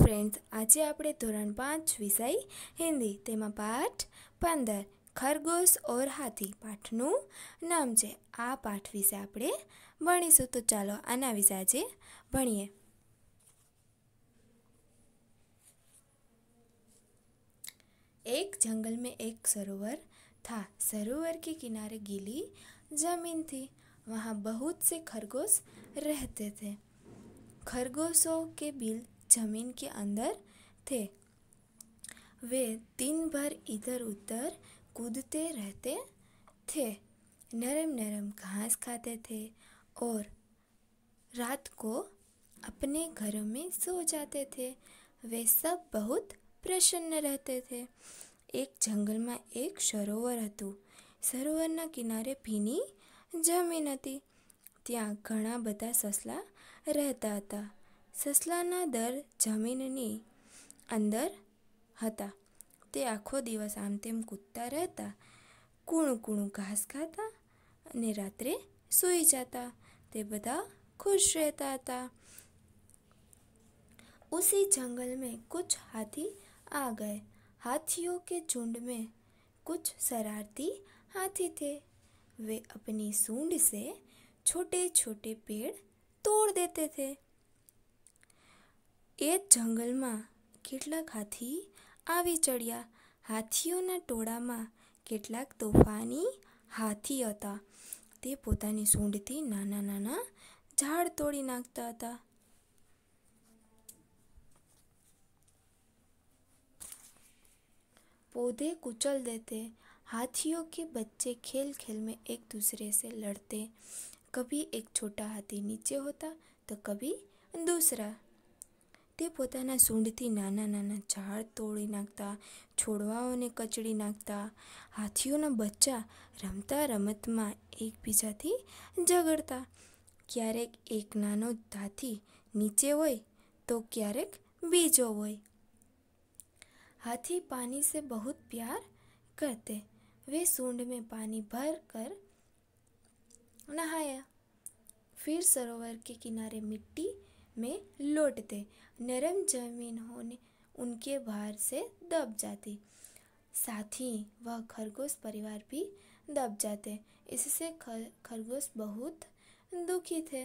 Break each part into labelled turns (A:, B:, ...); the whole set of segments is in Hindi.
A: फ्रेंड्स आज है अपने ધોરણ 5 વિષય હિન્દી તેમાં પાઠ 15 ખરગોશ ઓર હાથી પાઠ નું નામ છે આ પાઠ વિશે આપણે ભણીશું તો ચાલો આના વિશે આજે ભણીએ એક જંગલ મે એક સરોવર થા સરોવર કે કિનારે ગીલી જમીન થી વહા બહુત સે ખરગોશ રહેતે થે ખરગોશો કે બીલ जमीन के अंदर थे वे दिन भर इधर उधर कूदते रहते थे नरम नरम घास खाते थे और रात को अपने घरों में सो जाते थे वे सब बहुत प्रसन्न थे एक जंगल में एक सरोवर સરોવર सरोवर સરોવરના किनारे भीनी जमीन थी त्या घना बदा ससला रहता था સસલાના दर जमीन અંદર હતા તે આખો દિવસ આમ તેમ કૂદતા રહેતા કૂણું કૂણું ઘાસ ખાતા અને રાત્રે સૂઈ જતા તે બધા खुश रहता था उसी जंगल में कुछ हाथी आ गए हाथियों के झुंड में कुछ शरारती हाथी थे वे अपनी सूंड से छोटे छोटे पेड़ तोड़ देते थे એ જ જંગલમાં કેટલાક હાથી આવી ચડ્યા હાથીઓના ટોળામાં કેટલાક તોફાની હાથી હતા તે પોતાની સૂંઢથી નાના નાના ઝાડ તોડી નાખતા હતા पौधे कुचल देते हाथियों के बच्चे खेल खेल में एक दूसरे से लड़ते कभी एक छोटा हाथी नीचे होता तो कभी दूसरा તે પોતાના સૂંઢથી નાના નાના ઝાડ તોડી નાખતા છોડવાઓને કચડી નાખતા હાથીઓના બચ્ચા રમતા રમતમાં એકબીજાથી ઝઘડતા ક્યારેક એક નાનો હાથી નીચે હોય તો ક્યારેક બીજો હોય હાથી પાણી સે બહુ પ્યાર કરતે વે સૂંઢ મેં પાણી ભર કર નહાયા फिर સરોવર કે કિનારે मिट्टी में लौटते नरम जमीन होने उनके भार से दब जाती साथ ही वह खरगोश परिवार भी दब जाते इससे खरगोश बहुत दुखी थे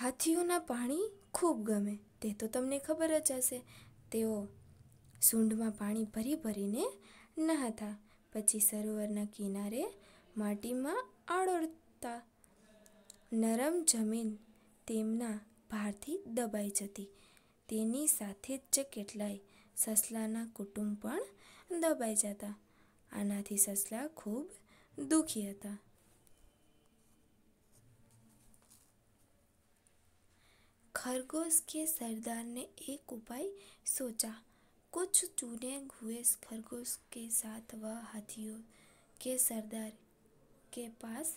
A: हाथियों ना पानी खूब गमे ते तो तमने खबर जैसे तेओ सूंड में पानी भरी भरी ने नहाता पची सरोवर ना किनारे माटी में मा आड़ोड़ता नरम जमीन તેમના ભારથી દબાઈ જતી તેની સાથે જ કેટલાય સસલાના કુટુંબ પણ દબાઈ જતા આનાથી સસલા ખૂબ દુઃખી હતા खरगोश के सरदार ने एक उपाय सोचा कुछ चुने हुए खरगोश के साथ वह हाथियों के सरदार के पास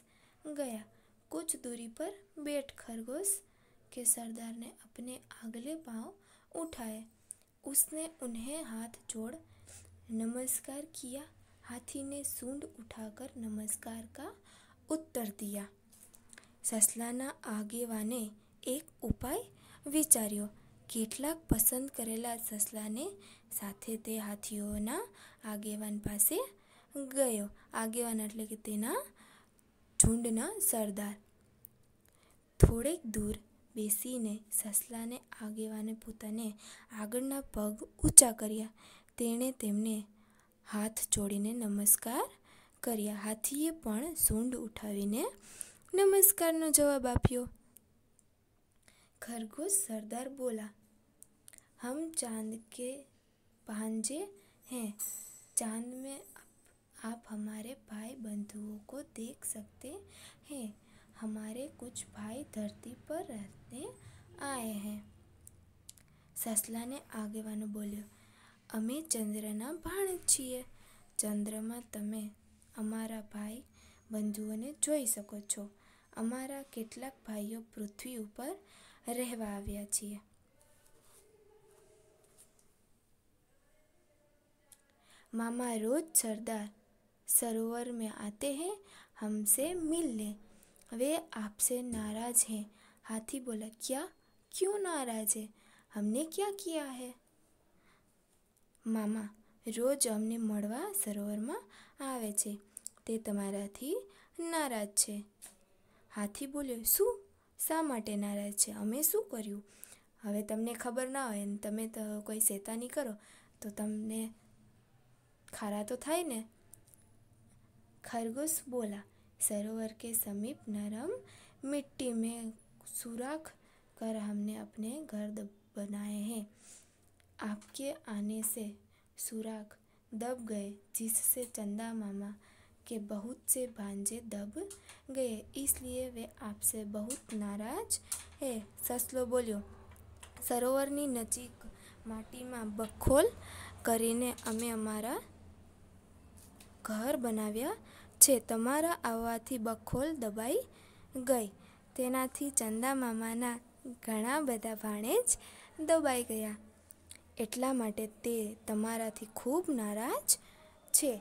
A: गया कुछ दूरी पर बैठ खरगोश के सरदार ने अपने अगले पांव उठाए उसने उन्हें हाथ जोड़ नमस्कार किया हाथी ने सूंड उठाकर नमस्कार का उत्तर दिया ससलाना આગેવાને एक उपाय વિચાર્યો કેટલાક પસંદ કરેલા સસલાને સાથે તે હાથીઓના આગેવાન પાસે ગયો આગેવાન એટલે કે તેના ઝુંડના સરદાર થોડેક દૂર બેસીને સસલાને આગેવાને પોતાને આગળના પગ ઊંચા કર્યા તેણે તેમને હાથ જોડીને નમસ્કાર કર્યા હાથીએ પણ સૂંઢ ઉઠાવીને નમસ્કારનો જવાબ આપ્યો खरगोश सरदार बोला हम चांद के भांजे हैं चांद में आप, आप हमारे भाई बंधुओं को देख सकते हैं हमारे कुछ भाई धरती पर रहते आए हैं ससला ने आगे वानो बोलियो अमे चंद्रना भाण छे चंद्रमा तमे अमारा भाई बंधुओं ने जोई सको छो अमारा भाईओ पृथ्वी पर रहवा छे मामा रोज सरदार सरोवर में आते हैं हमसे मिल लें वे आपसे नाराज हैं हाथी बोला क्या क्यों नाराज है हमने क्या किया है મામા રોજ અમને મળવા સરોવરમાં આવે છે તે તમારાથી નારાજ છે હાથી બોલ્યો શું શા માટે નારાજ છે અમે શું કર્યું હવે તમને ખબર ના હોય ને તમે તો કોઈ શેતાની કરો તો તમને ખારા તો થાય ને ખરગોશ બોલા सरोवर के समीप नरम मिट्टी में सुराख कर हमने अपने घर बनाए हैं आपके आने से सुराख दब गए जिससे चंदा मामा के बहुत से भांजे दब गए इसलिए वे आपसे बहुत नाराज है સસલો બોલ્યો સરોવરની નજીક માટીમાં બખોલ કરીને અમે અમારા ઘર બનાવ્યા છે તમાર આવતી બખોલ દબાઈ ગઈ તેનાથી ચંદા મામાના ઘણા બધા ભાણેજ દબાઈ ગયા એટલા માટે તે તમારાથી ખૂબ નારાજ છે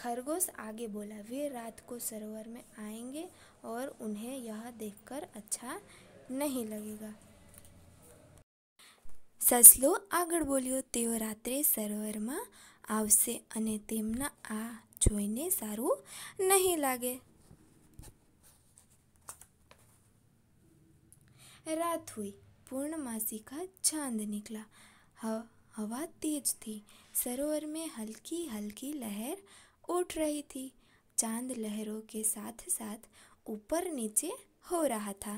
A: ખરગોશ આગળ બોલા વી રાત કો सरोवर में आएंगे और उन्हें यह देखकर अच्छा नहीं लगेगा स스로 આગળ બોલ્યો તે રાત્રે सरोवरમાં આવશે અને તેમના આ જોઈને સારું નહીં લાગે રાત હોઈ પૂર્णमासिका चांद निकला हवा तेज थी सरोवर में हल्की हल्की लहर उठ रही थी चांद लहरों के साथ साथ ऊपर नीचे हो रहा था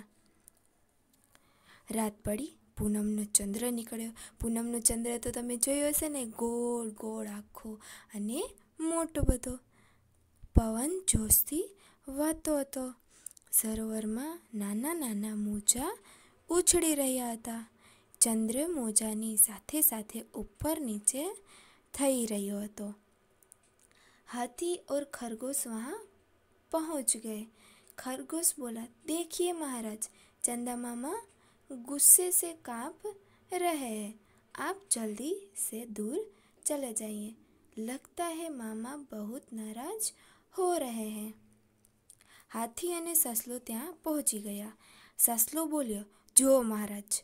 A: रात पड़ी પૂનમનો ચંદ્ર નીકળ્યો પૂનમનો ચંદ્ર તો તમે જોયો હશે ને ગોળ ગોળ આખો અને મોટો બધો પવન જોશથી વાતો હતો સરોવરમાં નાના નાના મોજા ઉછળી રહ્યા હતા ચંદ્ર મોજાની સાથે સાથે ઉપર નીચે થઈ રહ્યો હતો હાથી ઓર ખરગોશ વહાં પહોંચ ગયે ખરગોશ બોલા દેખીએ મહારાજ चंदा मामा गुस्से से कांप रहे हैं आप जल्दी से दूर चले जाइए लगता है मामा बहुत नाराज हो रहे हैं हाथी अने ससलो त्या पहुंची गया ससलो बोलियो जो महाराज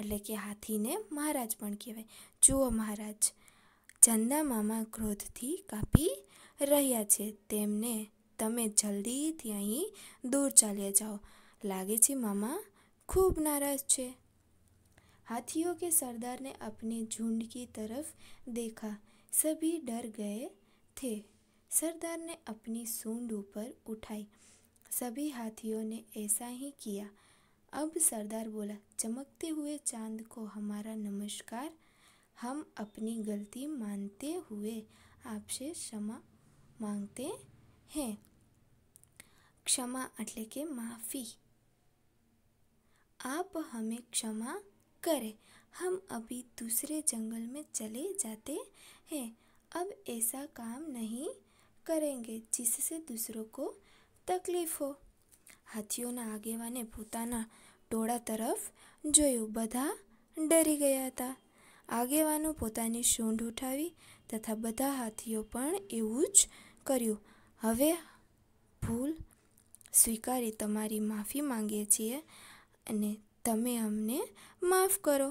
A: એટલે કે હાથીને મહારાજ પણ કહેવાય જુઓ મહારાજ ચંદા મામા ક્રોધથી કાપી રહ્યા છે તેમને તમે જલ્દીથી અહીં દૂર ચાલ્યા જાઓ લાગે છે મામા खूब नाराज छे हाथियों के सरदार ने अपने झुंड की तरफ देखा सभी डर गए थे सरदार ने अपनी सूंड ऊपर उठाई सभी हाथियों ने ऐसा ही किया अब सरदार बोला चमकते हुए चांद को हमारा नमस्कार हम अपनी गलती मानते हुए आपसे क्षमा मांगते हैं क्षमा એટલે के माफी आप हमें क्षमा करें हम अभी दूसरे जंगल में चले जाते हैं अब ऐसा काम नहीं કરેંગે જીસસે દૂસરો કો તકલીફ હો હાથીઓના આગેવાને પોતાના ટોળા તરફ જોયું બધા ડરી ગયા હતા આગેવાનો પોતાની સૂંઢ ઉઠાવી તથા બધા હાથીઓ પણ એવું જ કર્યું હવે ભૂલ સ્વીકારી તમારી માફી માંગીએ છીએ અને તમે અમને માફ કરો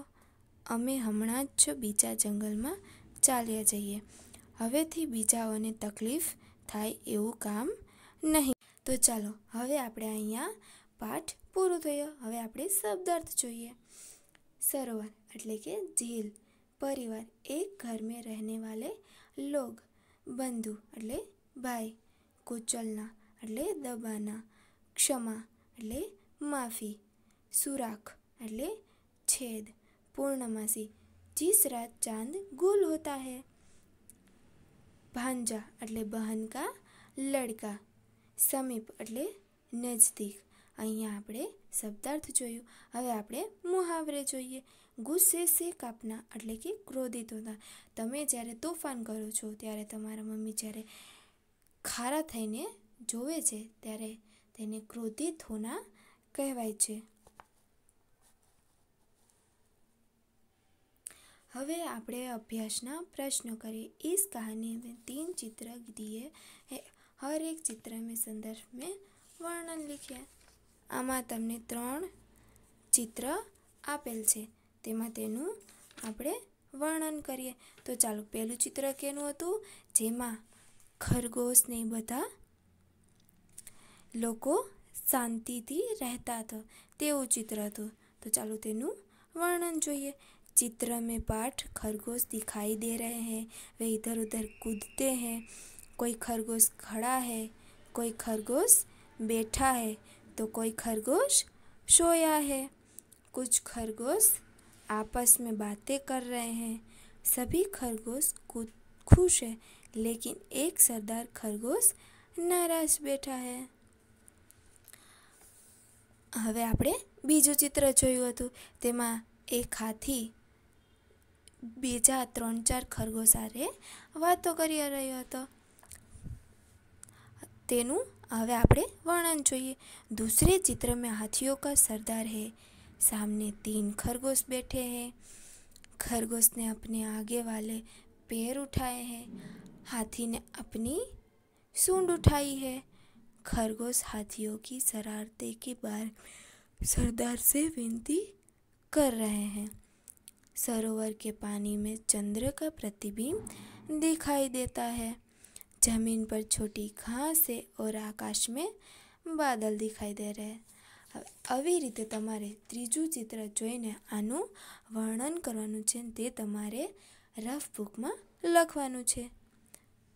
A: અમે હમણાં જ બીજા જંગલમાં ચાલ્યા જઈએ હવેથી બીજાઓને તકલીફ થાય એવું કામ નહીં તો ચાલો હવે આપણે અહીંયા પાઠ પૂરું થયો હવે આપણે શબ્દાર્થ જોઈએ સરોવર એટલે કે ઝીલ પરિવાર એક ઘર મેં રહેને વાલે લોગ બંધુ એટલે ભાઈ કુચલના એટલે દબાના ક્ષમા એટલે માફી સૂરક એટલે છેદ પૂર્ણમાસી જીસ રાત ચાંદ ગુલ હોતા હે ભાંજા એટલે બહેન કા લડકા સમીપ એટલે નજદીક અહીંયા આપણે સબdart જોયું હવે આપણે મુહાવરે જોઈએ ગુસ્સે સે કાપના એટલે કે ક્રોધિત થા તમે જ્યારે તોફાન કરો છો ત્યારે તમારા મમ્મી જ્યારે ખારા થઈને જોવે છે ત્યારે તેને ક્રોધિત થોના કહેવાય છે હવે આપણે અભ્યાસના પ્રશ્નો કરીએ इस કહાની में तीन चित्र दिए હર એક ચિત્ર મેં સંદર્ભ મેં વર્ણન લખ્યા આમાં તમને ત્રણ ચિત્ર આપેલ છે તેમાં તેનું આપણે વર્ણન કરીએ તો ચાલો પહેલું ચિત્ર કેનું હતું જેમાં ખરગોશને બધા લોકો શાંતિથી રહેતા હતા તેવું ચિત્ર હતું તો ચાલો તેનું વર્ણન જોઈએ चित्र में पाठ खरगोश दिखाई दे रहे हैं वे इधर उधर कूदते हैं कोई खरगोश खड़ा है कोई खरगोश बैठा है तो कोई खरगोश सोया है कुछ खरगोश आपस में बातें कर रहे हैं सभी खरगोश खुश है लेकिन एक सरदार खरगोश नाराज बैठा है हमें आप बीजु चित्र जुड़ू હતું एक हाथी बीजा त्र चार खरगोशा સાથે વાતો કરી રહ્યો હતો તેનું दूसरे चित्र में हाथियों का सरदार है सामने तीन खरगोश बैठे हैं खरगोश ने अपने आगे वाले पैर उठाए हैं हाथी ने अपनी सूंड उठाई है खरगोश हाथियों की शरारते के बारे सरदार से विनती कर रहे हैं सरोवर के पानी में चंद्र का प्रतिबिंब दिखाई देता है जमीन पर छोटी घास है और आकाश में बादल दिखाई दे रहे આવી રીતે તમારે ત્રીજું ચિત્ર જોઈને આનું વર્ણન કરવાનું છે તે તમારે રફ બુકમાં લખવાનું છે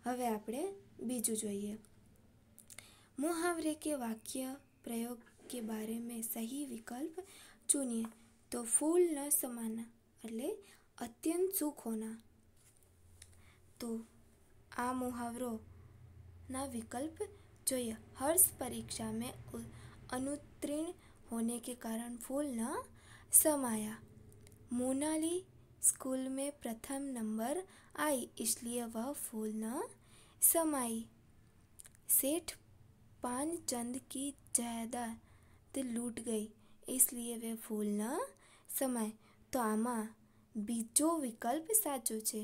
A: હવે આપણે બીજું જોઈએ मुहावरे के वाक्य प्रयोग के बारे में सही विकल्प चुनिए तो फूल न सामना अत्यंत सुख होना तो आ તો આ विकल्प जो જોઈએ हर्ष परीक्षा में अनुत्तीर्ण होने के कारण फूल न समाया मोनाली स्कूल में प्रथम नंबर आई इसलिए वह फूल न समाई सेठ पान चंद की जायदाद लूट गई इसलिए वे फूल न समाये તો આમાં બીજો વિકલ્પ સાચો છે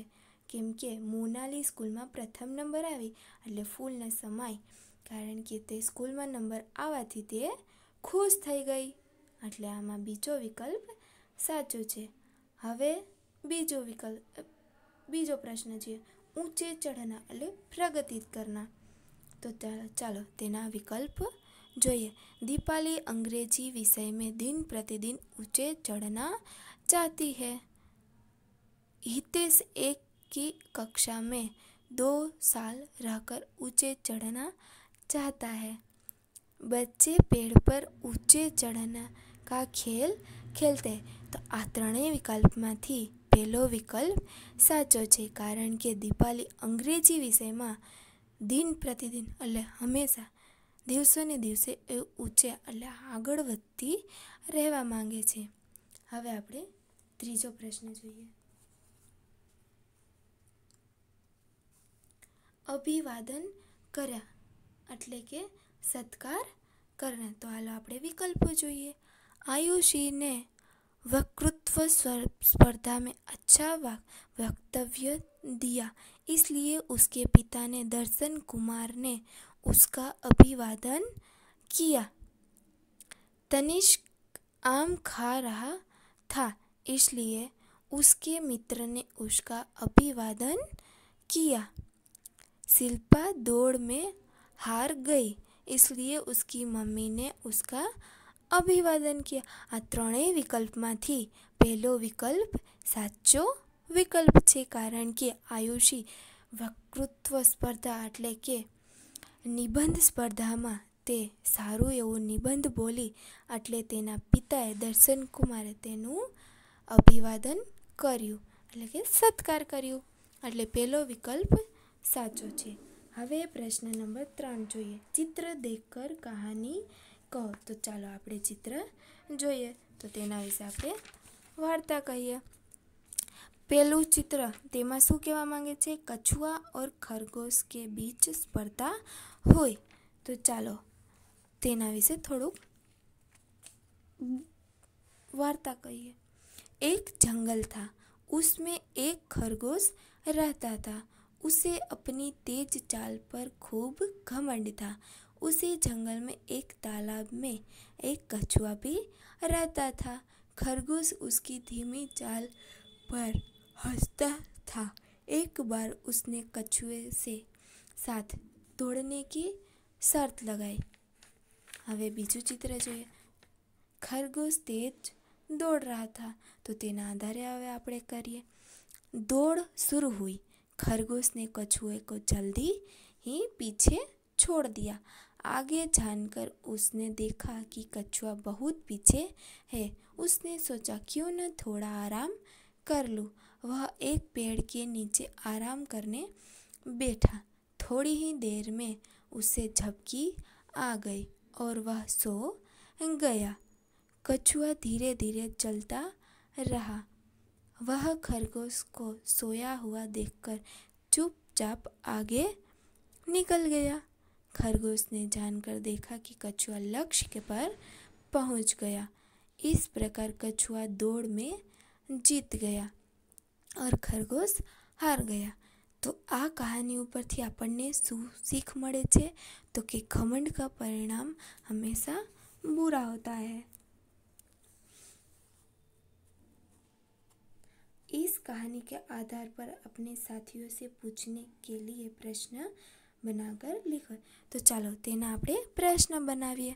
A: કેમ કે મોનાલી સ્કૂલમાં પ્રથમ નંબર આવી એટલે ફૂલ સમાય કારણ કે તે સ્કૂલમાં નંબર આવવાથી તે ખુશ થઈ ગઈ એટલે આમાં બીજો વિકલ્પ સાચો છે હવે બીજો વિકલ્પ બીજો પ્રશ્ન છે ઊંચે ચઢના એટલે પ્રગતિ કરના તો ચાલો તેના વિકલ્પ જોઈએ દીપાલી અંગ્રેજી વિષય મેં દિન પ્રતિદિન ઊંચે ચઢના जाती है हितेश एक की कक्षा में दो साल रहकर ऊंचे चढ़ना चाहता है बच्चे पेड़ पर ऊंचे चढ़ना का खेल खेलते तो आ त्रय विकल्प में थी पहलो विकल्प साचो है कारण के दीपाली अंग्रेजी विषय में दिन प्रतिदिन अल्ले हमेशा दिवसों ने दिवसे ऊंचे अल्ले आगती रहे माँगे हमें अपने तीस्रो प्रश्न जोइए अभिवादन करा એટલે કે સત્કાર કરને તો આલો આપણે વિકલ્પ જોઈએ આયુષિને વક્તृत्व स्पर्धा મે અચ્છા વાક્તવ્ય દિયા ઇસલિયે ઉસકે પિતાને દર્શન કુમારને uska અભિવાદન કિયા તનિશ આમ ખા રહા થા इसलिए उसके मित्र ने उसका अभिवादन किया शिल्पा दौड़ में हार गई इसलिए उसकी मम्मी ने उसका अभिवादन किया आ त्रय विकल्प में थी पहलो विकल्प साचो विकल्प है कारण के आयुषी वक्तृत्व स्पर्धा एट्ले कि निबंध स्पर्धा में ते सारूँ एवं निबंध बोली एट्ले पिताए दर्शन कुमार तेनू અભિવાદન કર્યું એટલે કે સત્કાર કર્યું એટલે પહેલો વિકલ્પ સાચો છે હવે પ્રશ્ન નંબર 3 જોઈએ ચિત્ર देखकर कहानी कह तो ચાલો આપણે ચિત્ર જોઈએ તો તેના हिसाब से वार्ता કહીએ પહેલું ચિત્ર તેમાં શું કહેવા માંગે છે કછુઆ ઓર ખરગોશ કે બીચ સ્પર્ધા હોય તો ચાલો તેના વિશે થોડું वार्ता કહીએ एक जंगल था उसमें एक खरगोश रहता था उसे अपनी तेज चाल पर खूब घमंड था उसी जंगल में एक तालाब में एक कछुआ भी रहता था खरगोश उसकी धीमी चाल पर हंसता था एक बार उसने कछुए से साथ दौड़ने की शर्त लगाई हमें बीजू चित्र जो खरगोश तेज दौड़ रहा था तो તેના આધારે હવે दौड़ शुरू हुई खरगोश ने कछुए को जल्दी ही पीछे छोड़ दिया आगे जानकर उसने देखा कि कछुआ बहुत पीछे है उसने सोचा क्यों न थोड़ा आराम कर लूँ वह एक पेड़ के नीचे आराम करने बैठा थोड़ी ही देर में उसे झपकी आ गई और वह सो गया कछुआ धीरे धीरे चलता रहा वह खरगोश को सोया हुआ देखकर चुपचाप आगे निकल गया खरगोश ने जानकर देखा कि कछुआ लक्ष्य के पर पहुंच गया इस प्रकार कछुआ दौड़ में जीत गया और हार गया तो आ कहानी ऊपर थी अपन ने सीख मड़े थे तो कि घमंड का परिणाम हमेशा बुरा होता है इस कहानी के आधार पर अपने साथियों से पूछने के लिए प्रश्न बनाकर लिखो तो चलो तेना आप प्रश्न बनाए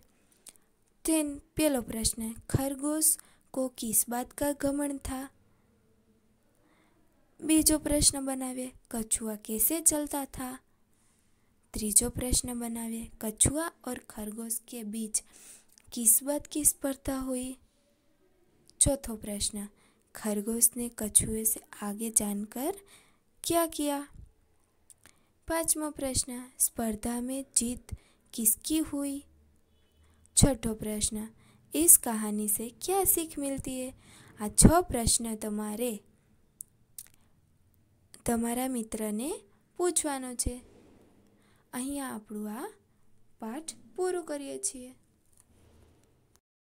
A: तेन पेलो प्रश्न खरगोश को किस बात का घमंड था बीजो प्रश्न बनावे कछुआ कैसे चलता था तीजो प्रश्न बनावे कछुआ और खरगोश के बीच किस बात की स्पर्धा हुई चौथो प्रश्न खरगोश ने कछुए से आगे जानकर क्या किया पांचवा प्रश्न स्पर्धा में जीत किसकी हुई छठो प्रश्न इस कहानी से क्या सीख मिलती है छ प्रश्न तुम्हारे तुम्हारा मित्र ने पूछवानो छे अहीं आपणो आ पाठ पूरो કરીએ छीए